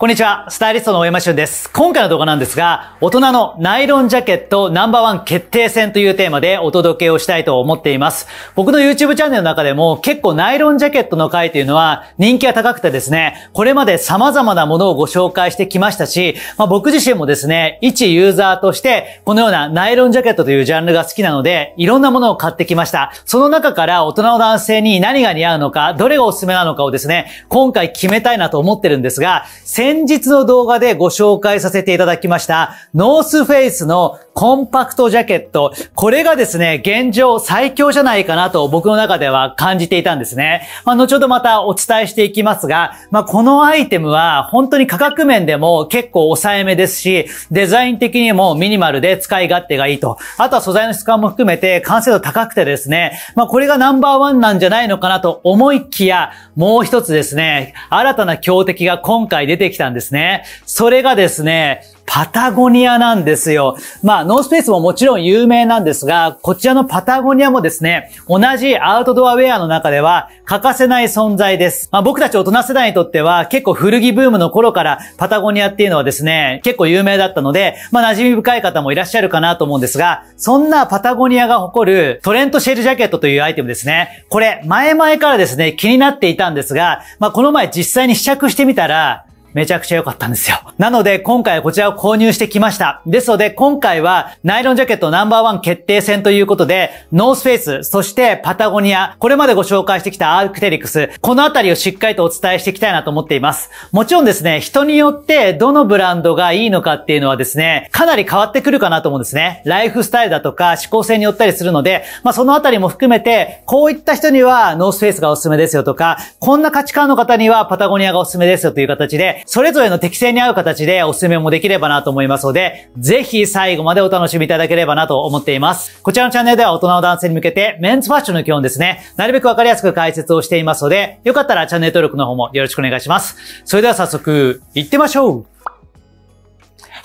こんにちは、スタイリストの大山俊です。今回の動画なんですが、大人のナイロンジャケットナンバーワン決定戦というテーマでお届けをしたいと思っています。僕の YouTube チャンネルの中でも結構ナイロンジャケットの回というのは人気が高くてですね、これまで様々なものをご紹介してきましたし、まあ、僕自身もですね、一ユーザーとしてこのようなナイロンジャケットというジャンルが好きなので、いろんなものを買ってきました。その中から大人の男性に何が似合うのか、どれがおすすめなのかをですね、今回決めたいなと思ってるんですが、先日の動画でご紹介させていただきました、ノースフェイスのコンパクトジャケット。これがですね、現状最強じゃないかなと僕の中では感じていたんですね。まあ、後ほどまたお伝えしていきますが、まあ、このアイテムは本当に価格面でも結構抑えめですし、デザイン的にもミニマルで使い勝手がいいと。あとは素材の質感も含めて完成度高くてですね、まあ、これがナンバーワンなんじゃないのかなと思いきや、もう一つですね、新たな強敵が今回出てきたんですね。それがですね、パタゴニアなんですよ。まあ、ノースペースももちろん有名なんですが、こちらのパタゴニアもですね、同じアウトドアウェアの中では欠かせない存在です。まあ、僕たち大人世代にとっては結構古着ブームの頃からパタゴニアっていうのはですね、結構有名だったので、まあ、馴染み深い方もいらっしゃるかなと思うんですが、そんなパタゴニアが誇るトレントシェルジャケットというアイテムですね。これ、前々からですね、気になっていたんですが、まあ、この前実際に試着してみたら、めちゃくちゃ良かったんですよ。なので、今回はこちらを購入してきました。ですので、今回は、ナイロンジャケットナンバーワン決定戦ということで、ノースフェイス、そしてパタゴニア、これまでご紹介してきたアークテリクス、このあたりをしっかりとお伝えしていきたいなと思っています。もちろんですね、人によってどのブランドがいいのかっていうのはですね、かなり変わってくるかなと思うんですね。ライフスタイルだとか、思考性によったりするので、まあそのあたりも含めて、こういった人にはノースフェイスがおすすめですよとか、こんな価値観の方にはパタゴニアがおすすめですよという形で、それぞれの適性に合う形でおすすめもできればなと思いますので、ぜひ最後までお楽しみいただければなと思っています。こちらのチャンネルでは大人の男性に向けて、メンズファッションの基本ですね、なるべくわかりやすく解説をしていますので、よかったらチャンネル登録の方もよろしくお願いします。それでは早速、行ってましょう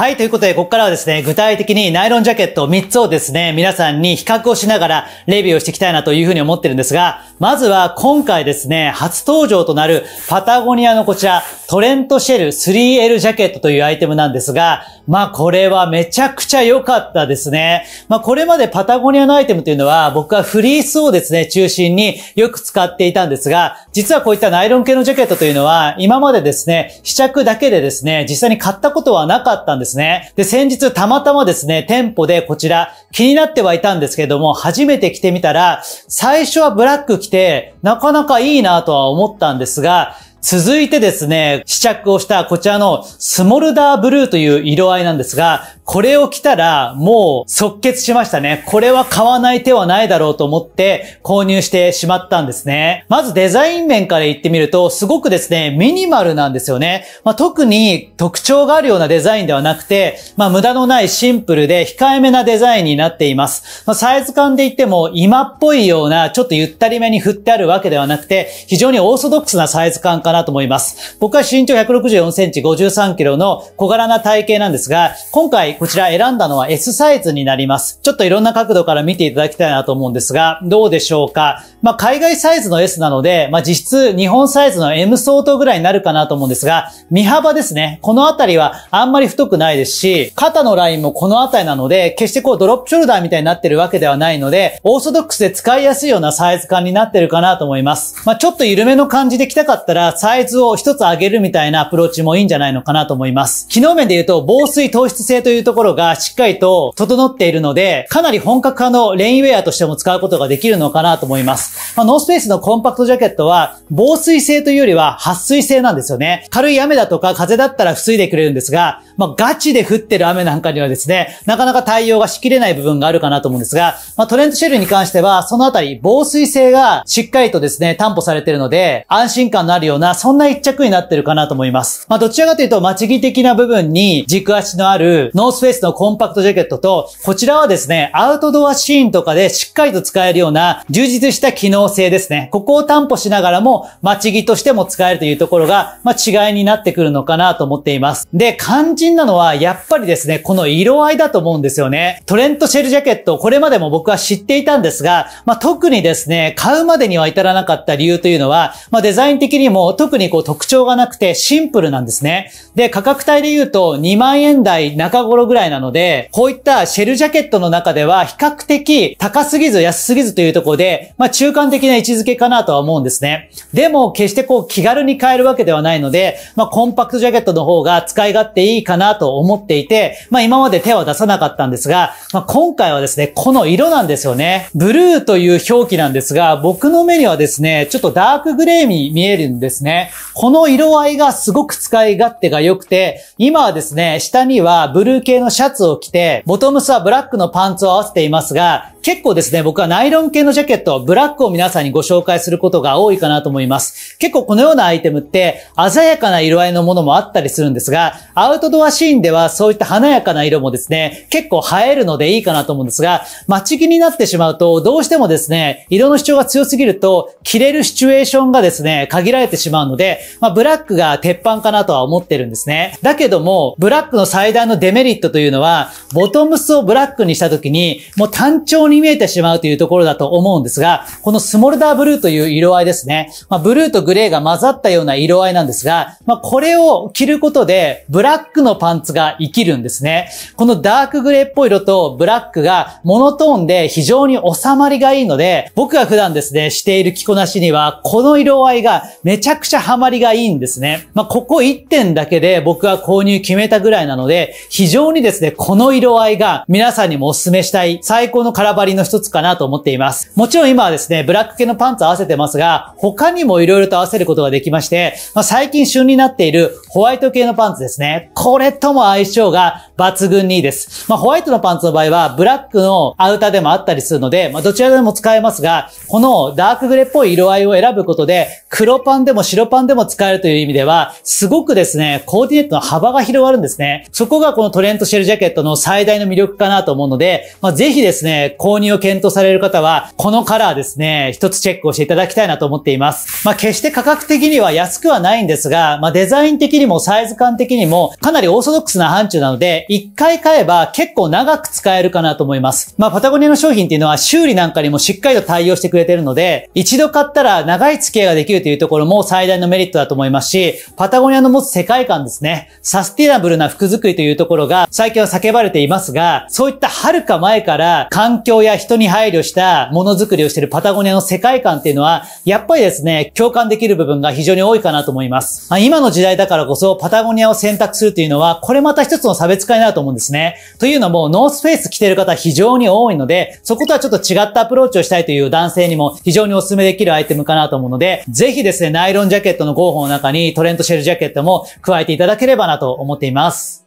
はい、ということで、ここからはですね、具体的にナイロンジャケット3つをですね、皆さんに比較をしながらレビューをしていきたいなというふうに思ってるんですが、まずは今回ですね、初登場となるパタゴニアのこちら、トレントシェル 3L ジャケットというアイテムなんですが、まあこれはめちゃくちゃ良かったですね。まあこれまでパタゴニアのアイテムというのは僕はフリースをですね、中心によく使っていたんですが、実はこういったナイロン系のジャケットというのは今までですね、試着だけでですね、実際に買ったことはなかったんですね。で、先日たまたまですね、店舗でこちら気になってはいたんですけども、初めて着てみたら、最初はブラック着て、なかなかいいなとは思ったんですが、続いてですね、試着をしたこちらのスモルダーブルーという色合いなんですが、これを着たらもう即決しましたね。これは買わない手はないだろうと思って購入してしまったんですね。まずデザイン面から言ってみると、すごくですね、ミニマルなんですよね。まあ、特に特徴があるようなデザインではなくて、まあ、無駄のないシンプルで控えめなデザインになっています。まあ、サイズ感で言っても今っぽいような、ちょっとゆったりめに振ってあるわけではなくて、非常にオーソドックスなサイズ感かなと思います。僕は身長164センチ53キロの小柄な体型なんですが、今回こちら選んだのは S サイズになります。ちょっといろんな角度から見ていただきたいなと思うんですが、どうでしょうか。まあ、海外サイズの S なので、まあ、実質日本サイズの M 相当ぐらいになるかなと思うんですが、身幅ですね。このあたりはあんまり太くないですし、肩のラインもこのあたりなので、決してこうドロップショルダーみたいになってるわけではないので、オーソドックスで使いやすいようなサイズ感になってるかなと思います。まあ、ちょっと緩めの感じで来たかったら、サイズを一つ上げるみたいなアプローチもいいんじゃないのかなと思います。機能面で言うと、防水糖質性というとところがしっかりと整っているので、かなり本格派のレインウェアとしても使うことができるのかなと思います。まあ、ノースペースのコンパクトジャケットは、防水性というよりは撥水性なんですよね。軽い雨だとか風だったら防いでくれるんですが、まあ、ガチで降ってる雨なんかにはですね、なかなか対応がしきれない部分があるかなと思うんですが、まあ、トレンドシェルに関しては、そのあたり防水性がしっかりとですね、担保されているので、安心感のあるような、そんな一着になってるかなと思います。まあ、どちらかというと、待ち木的な部分に軸足のあるノーススペースのコンパクトジャケットと、こちらはですね、アウトドアシーンとかでしっかりと使えるような充実した機能性ですね。ここを担保しながらも、待ち着としても使えるというところが、まあ、違いになってくるのかなと思っています。で、肝心なのは、やっぱりですね、この色合いだと思うんですよね。トレントシェルジャケット、これまでも僕は知っていたんですが、まあ、特にですね、買うまでには至らなかった理由というのは、まあ、デザイン的にも特にこう特徴がなくてシンプルなんですね。で、価格帯で言うと2万円台中頃ろぐらいなので、こういったシェルジャケットの中では比較的高すぎず安すぎずというところで、まあ中間的な位置づけかなとは思うんですね。でも決してこう気軽に買えるわけではないので、まあコンパクトジャケットの方が使い勝手いいかなと思っていて、まあ今まで手は出さなかったんですが、まあ今回はですね、この色なんですよね。ブルーという表記なんですが、僕の目にはですね、ちょっとダークグレーに見えるんですね。この色合いがすごく使い勝手が良くて、今はですね、下にはブルー系のシャツを着て、ボトムスはブラックのパンツを合わせていますが、結構ですね、僕はナイロン系のジャケット、ブラックを皆さんにご紹介することが多いかなと思います。結構このようなアイテムって鮮やかな色合いのものもあったりするんですが、アウトドアシーンではそういった華やかな色もですね、結構映えるのでいいかなと思うんですが、待ち気になってしまうと、どうしてもですね、色の主張が強すぎると、着れるシチュエーションがですね、限られてしまうので、まあ、ブラックが鉄板かなとは思ってるんですね。だけども、ブラックの最大のデメリットというのは、ボトムスをブラックにした時に、もう単調にに見えてしまうというところだと思うんですが、このスモルダーブルーという色合いですね。まあ、ブルーとグレーが混ざったような色合いなんですが、まあ、これを着ることで、ブラックのパンツが生きるんですね。このダークグレーっぽい色とブラックがモノトーンで非常に収まりがいいので、僕が普段ですね、している着こなしには、この色合いがめちゃくちゃハマりがいいんですね。まあ、ここ1点だけで僕は購入決めたぐらいなので、非常にですね、この色合いが皆さんにもお勧めしたい最高のカラーバりの一つかなと思っています。もちろん今はですね、ブラック系のパンツ合わせてますが、他にも色々と合わせることができまして、まあ、最近旬になっているホワイト系のパンツですね。これとも相性が抜群にいいです。まあ、ホワイトのパンツの場合は、ブラックのアウターでもあったりするので、まあ、どちらでも使えますが、このダークグレーっぽい色合いを選ぶことで、黒パンでも白パンでも使えるという意味では、すごくですね、コーディネートの幅が広がるんですね。そこがこのトレントシェルジャケットの最大の魅力かなと思うので、まあ、ぜひですね、購入を検討される方は、このカラーですね、一つチェックをしていただきたいなと思っています。まあ、決して価格的には安くはないんですが、まあ、デザイン的にもサイズ感的にも、かなりオーソドックスな範疇なので、一回買えば結構長く使えるかなと思います。まあ、パタゴニアの商品っていうのは修理なんかにもしっかりと対応してくれてるので、一度買ったら長い付き合いができるというところも最大のメリットだと思いますし、パタゴニアの持つ世界観ですね、サスティナブルな服作りというところが最近は叫ばれていますが、そういった遥か前から環境や人に配慮したものづくりをしているパタゴニアの世界観っていうのは、やっぱりですね、共感できる部分が非常に多いかなと思います。今の時代だからこそ、パタゴニアを選択するというのは、これまた一つの差別化になると思うんですね。というのも、ノースペース着てる方非常に多いので、そことはちょっと違ったアプローチをしたいという男性にも非常にお勧めできるアイテムかなと思うので、ぜひですね、ナイロンジャケットの候補の中にトレントシェルジャケットも加えていただければなと思っています。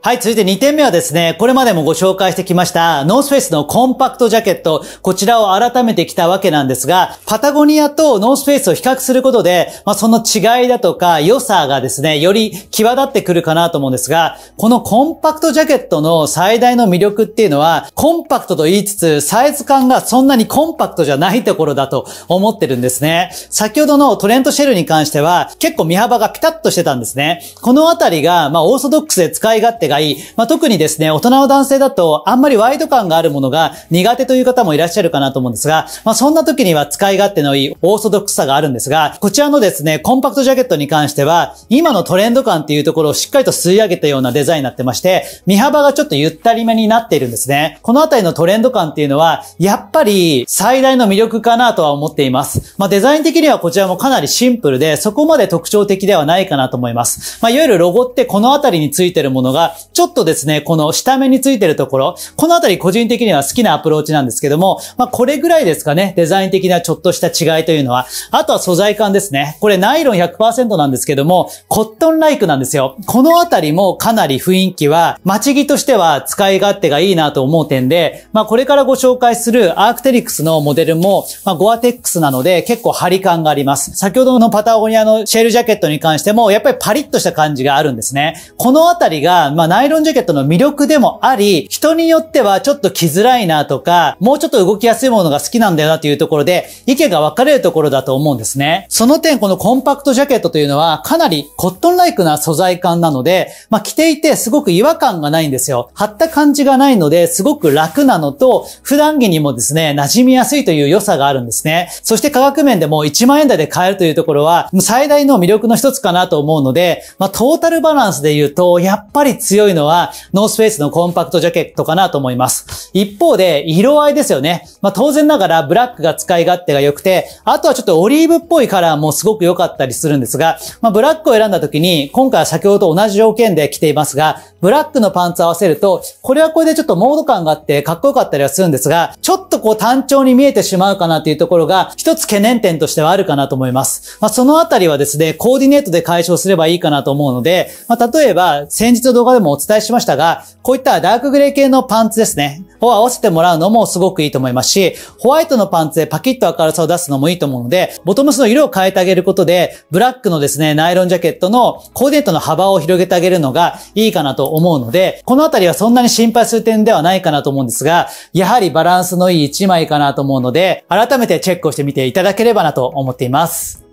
はい、続いて2点目はですね、これまでもご紹介してきました、ノースフェイスのコンパクトジャケット、こちらを改めてきたわけなんですが、パタゴニアとノースフェイスを比較することで、まあ、その違いだとか良さがですね、より際立ってくるかなと思うんですが、このコンパクトジャケットの最大の魅力っていうのは、コンパクトと言いつつ、サイズ感がそんなにコンパクトじゃないところだと思ってるんですね。先ほどのトレントシェルに関しては、結構身幅がピタッとしてたんですね。このあたりが、まあ、オーソドックスで使い勝手手がいい。まあ、特にですね、大人の男性だと、あんまりワイド感があるものが苦手という方もいらっしゃるかなと思うんですが、まあ、そんな時には使い勝手のいいオーソドックスさがあるんですが、こちらのですね、コンパクトジャケットに関しては、今のトレンド感っていうところをしっかりと吸い上げたようなデザインになってまして、身幅がちょっとゆったりめになっているんですね。このあたりのトレンド感っていうのは、やっぱり最大の魅力かなとは思っています。まあ、デザイン的にはこちらもかなりシンプルで、そこまで特徴的ではないかなと思います。まあ、いわゆるロゴってこのあたりについてるものがちょっとですね、この下目についてるところ、このあたり個人的には好きなアプローチなんですけども、まあ、これぐらいですかね、デザイン的なちょっとした違いというのは、あとは素材感ですね。これナイロン100%なんですけども、コットンライクなんですよ。このあたりもかなり雰囲気は、待ち着としては使い勝手がいいなと思う点で、まあ、これからご紹介するアークテリクスのモデルも、まあ、ゴアテックスなので結構張り感があります。先ほどのパタゴニアのシェルジャケットに関しても、やっぱりパリッとした感じがあるんですね。このあたりが、まあナイロンジャケットの魅力でもあり、人によってはちょっと着づらいなとか、もうちょっと動きやすいものが好きなんだよなというところで、意見が分かれるところだと思うんですね。その点、このコンパクトジャケットというのは、かなりコットンライクな素材感なので、まあ、着ていてすごく違和感がないんですよ。貼った感じがないので、すごく楽なのと、普段着にもですね、馴染みやすいという良さがあるんですね。そして価格面でも1万円台で買えるというところは、最大の魅力の一つかなと思うので、まあ、トータルバランスで言うと、やっぱり強強いのは、ノースフェイスのコンパクトジャケットかなと思います。一方で、色合いですよね。まあ、当然ながら、ブラックが使い勝手が良くて、あとはちょっとオリーブっぽいカラーもすごく良かったりするんですが、まあ、ブラックを選んだ時に、今回は先ほどと同じ条件で着ていますが、ブラックのパンツ合わせると、これはこれでちょっとモード感があってかっこよかったりはするんですが、ちょっとこう単調に見えてしまうかなというところが、一つ懸念点としてはあるかなと思います。まあ、そのあたりはですね、コーディネートで解消すればいいかなと思うので、まあ、例えば、先日の動画でももお伝えしましたが、こういったダークグレー系のパンツですね。を合わせてもらうのもすごくいいと思いますし、ホワイトのパンツでパキッと明るさを出すのもいいと思うので、ボトムスの色を変えてあげることで、ブラックのですね、ナイロンジャケットのコーディネートの幅を広げてあげるのがいいかなと思うので、このあたりはそんなに心配する点ではないかなと思うんですが、やはりバランスのいい1枚かなと思うので、改めてチェックをしてみていただければなと思っています。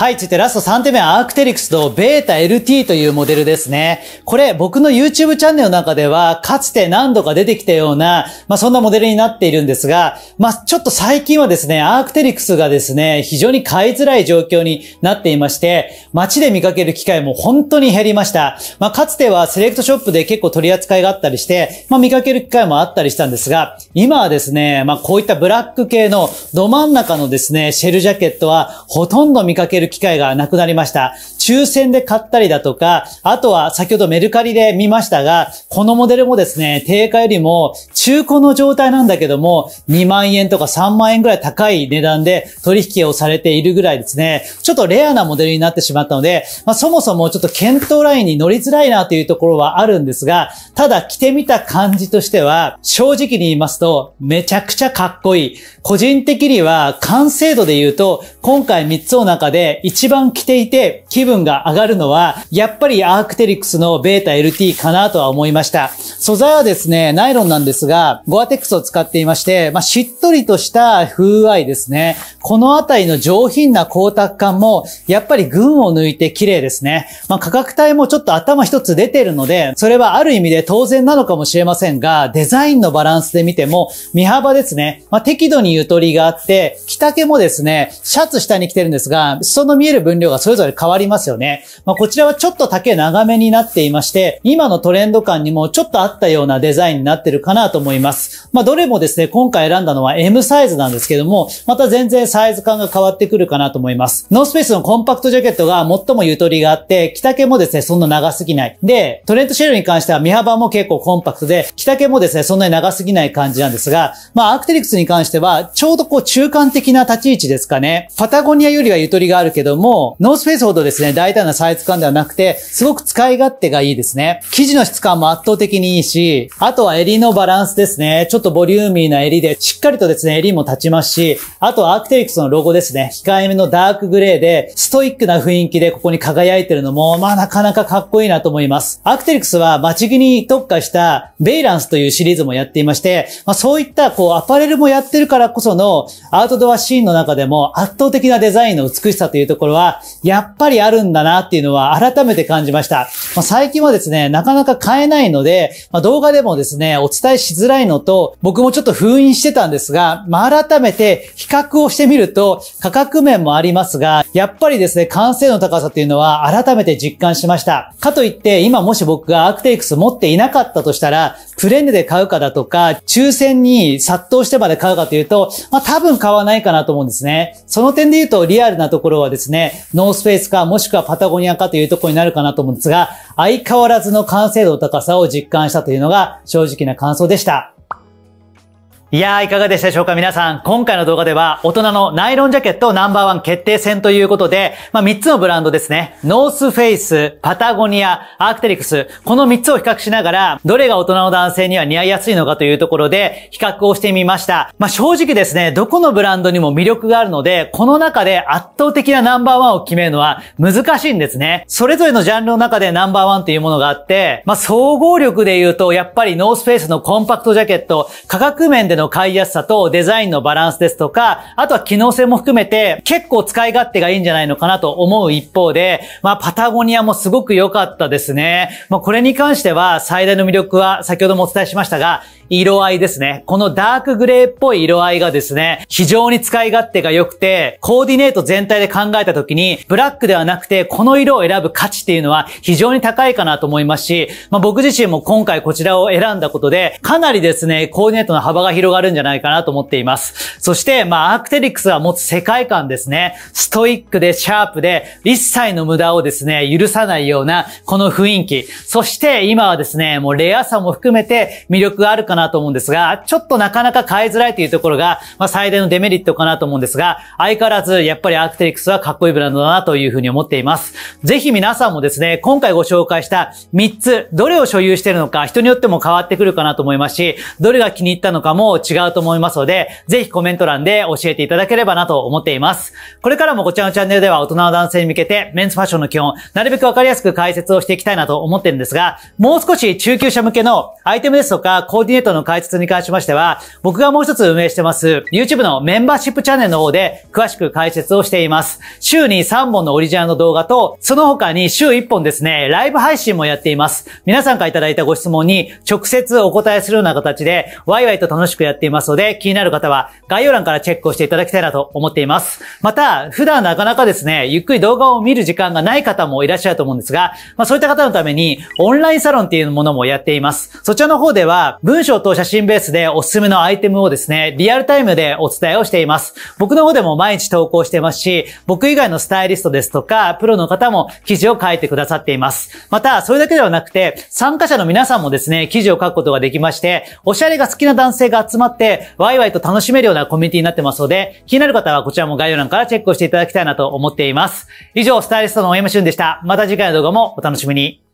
はい、続いてラスト3点目はアークテリクスのベータ LT というモデルですね。これ僕の YouTube チャンネルの中ではかつて何度か出てきたような、まあそんなモデルになっているんですが、まあちょっと最近はですね、アークテリクスがですね、非常に買いづらい状況になっていまして、街で見かける機会も本当に減りました。まあかつてはセレクトショップで結構取り扱いがあったりして、まあ見かける機会もあったりしたんですが、今はですね、まあこういったブラック系のど真ん中のですね、シェルジャケットはほとんど見かける機会がなくなりました。抽選で買ったりだとか、あとは先ほどメルカリで見ましたが、このモデルもですね、定価よりも中古の状態なんだけども、2万円とか3万円ぐらい高い値段で取引をされているぐらいですね、ちょっとレアなモデルになってしまったので、まあ、そもそもちょっと検討ラインに乗りづらいなというところはあるんですが、ただ着てみた感じとしては、正直に言いますと、めちゃくちゃかっこいい。個人的には完成度で言うと、今回3つの中で一番着ていて気分が上がるのは、やっぱりアークテリクスのベータ LT かなとは思いました。素材はですね、ナイロンなんですが、ゴアテックスを使っていまして、まあ、しっとりとした風合いですね。このあたりの上品な光沢感も、やっぱり群を抜いて綺麗ですね。まあ、価格帯もちょっと頭一つ出てるので、それはある意味で当然なのかもしれませんが、デザインのバランスで見ても、身幅ですね。まあ、適度にゆとりがあって、着丈もですね、シャツ下に着てるんですが、そのの見える分量がそれぞれ変わりますよね。まあ、こちらはちょっと丈長めになっていまして、今のトレンド感にもちょっとあったようなデザインになってるかなと思います。まあ、どれもですね、今回選んだのは M サイズなんですけども、また全然サイズ感が変わってくるかなと思います。ノースペースのコンパクトジャケットが最もゆとりがあって、着丈もですね、そんな長すぎない。で、トレンドシェルに関しては身幅も結構コンパクトで、着丈もですね、そんなに長すぎない感じなんですが、まあ、アクテリクスに関しては、ちょうどこう中間的な立ち位置ですかね。パタゴニアよりはゆとりがあるるけども、ノースフェイスほどですね、大胆なサイズ感ではなくて、すごく使い勝手がいいですね。生地の質感も圧倒的にいいし、あとは襟のバランスですね。ちょっとボリューミーな襟で、しっかりとですね、襟も立ちますし、あとはアークテリクスのロゴですね。控えめのダークグレーで、ストイックな雰囲気でここに輝いてるのも、まあなかなかかっこいいなと思います。アークテリクスは待ち着に特化したベイランスというシリーズもやっていまして、まあそういったこうアパレルもやってるからこそのアウトドアシーンの中でも圧倒的なデザインの美しさといういうところは、やっぱりあるんだなっていうのは改めて感じました。まあ、最近はですね、なかなか買えないので、まあ、動画でもですね、お伝えしづらいのと、僕もちょっと封印してたんですが、まあ、改めて比較をしてみると、価格面もありますが、やっぱりですね、完成度の高さっていうのは改めて実感しました。かといって、今もし僕がアークテイクス持っていなかったとしたら、プレネで買うかだとか、抽選に殺到してまで買うかというと、まあ、多分買わないかなと思うんですね。その点で言うと、リアルなところはですね、ノースペースかもしくはパタゴニアかというところになるかなと思うんですが、相変わらずの完成度の高さを実感したというのが正直な感想でした。いやー、いかがでしたでしょうか皆さん、今回の動画では、大人のナイロンジャケットナンバーワン決定戦ということで、まあ、3つのブランドですね。ノースフェイス、パタゴニア、アークテリクス、この3つを比較しながら、どれが大人の男性には似合いやすいのかというところで、比較をしてみました。まあ、正直ですね、どこのブランドにも魅力があるので、この中で圧倒的なナンバーワンを決めるのは難しいんですね。それぞれのジャンルの中でナンバーワンというものがあって、まあ、総合力で言うと、やっぱりノースフェイスのコンパクトジャケット、価格面での買いやすさとデザインのバランスですとか、あとは機能性も含めて結構使い勝手がいいんじゃないのかなと思う一方で、まあパタゴニアもすごく良かったですね。まあこれに関しては最大の魅力は先ほどもお伝えしましたが、色合いですね。このダークグレーっぽい色合いがですね、非常に使い勝手が良くて、コーディネート全体で考えた時に、ブラックではなくて、この色を選ぶ価値っていうのは非常に高いかなと思いますし、まあ、僕自身も今回こちらを選んだことで、かなりですね、コーディネートの幅が広がるんじゃないかなと思っています。そして、まあ、アークテリックスは持つ世界観ですね。ストイックでシャープで、一切の無駄をですね、許さないような、この雰囲気。そして、今はですね、もうレアさも含めて魅力があるかななと思うんですが、ちょっとなかなか変えづらいというところが、まあ、最大のデメリットかなと思うんですが、相変わらず、やっぱりアークテリクスはかっこいいブランドだなというふうに思っています。ぜひ皆さんもですね、今回ご紹介した3つ、どれを所有しているのか、人によっても変わってくるかなと思いますし、どれが気に入ったのかも違うと思いますので、ぜひコメント欄で教えていただければなと思っています。これからもこちらのチャンネルでは大人の男性に向けて、メンズファッションの基本、なるべくわかりやすく解説をしていきたいなと思ってるんですが、もう少し中級者向けのアイテムですとか、コーディネートトの解説に関しましては、僕がもう一つ運営してます、YouTube のメンバーシップチャンネルの方で、詳しく解説をしています。週に3本のオリジナルの動画と、その他に週1本ですね、ライブ配信もやっています。皆さんからいただいたご質問に、直接お答えするような形で、ワイワイと楽しくやっていますので、気になる方は、概要欄からチェックをしていただきたいなと思っています。また、普段なかなかですね、ゆっくり動画を見る時間がない方もいらっしゃると思うんですが、まあそういった方のために、オンラインサロンっていうものもやっています。そちらの方では、文章と写真ベースでおすすめのアイテムをですね、リアルタイムでお伝えをしています。僕の方でも毎日投稿してますし、僕以外のスタイリストですとか、プロの方も記事を書いてくださっています。また、それだけではなくて、参加者の皆さんもですね、記事を書くことができまして、おしゃれが好きな男性が集まって、ワイワイと楽しめるようなコミュニティになってますので、気になる方はこちらも概要欄からチェックをしていただきたいなと思っています。以上、スタイリストの大山俊でした。また次回の動画もお楽しみに。